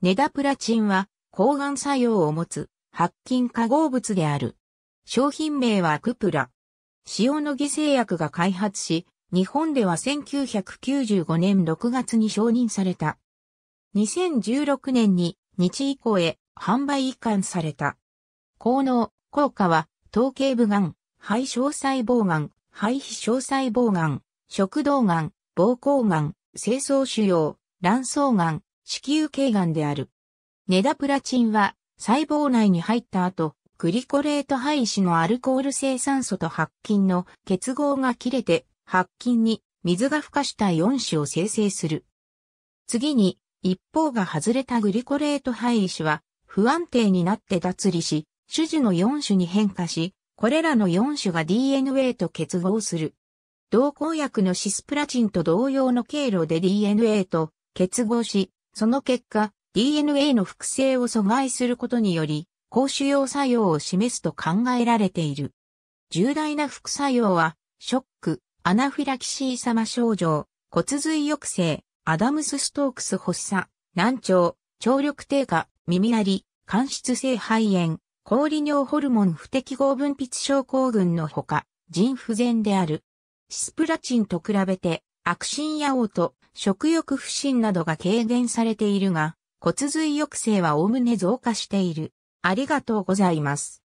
ネダプラチンは抗がん作用を持つ白菌化合物である。商品名はクプラ。塩野義製薬が開発し、日本では1995年6月に承認された。2016年に日以降へ販売移管された。効能、効果は、頭頸部がん、肺小細胞がん、肺非小細胞がん、食道がん、膀胱がん、清掃腫瘍、卵巣がん、子宮頸がんである。ネダプラチンは細胞内に入った後、グリコレート廃子のアルコール生酸素と白菌の結合が切れて、白菌に水が孵化した4子を生成する。次に、一方が外れたグリコレート配子は不安定になって脱離し、種樹の4種に変化し、これらの4種が DNA と結合する。同抗薬のシスプラチンと同様の経路で DNA と結合し、その結果、DNA の複製を阻害することにより、高腫瘍作用を示すと考えられている。重大な副作用は、ショック、アナフィラキシー様症状、骨髄抑制、アダムス・ストークス発作、難聴、聴力低下、耳鳴り、間質性肺炎、氷利尿ホルモン不適合分泌症候群のほか、腎不全である。シスプラチンと比べて悪心や音、食欲不振などが軽減されているが、骨髄抑制はおおむね増加している。ありがとうございます。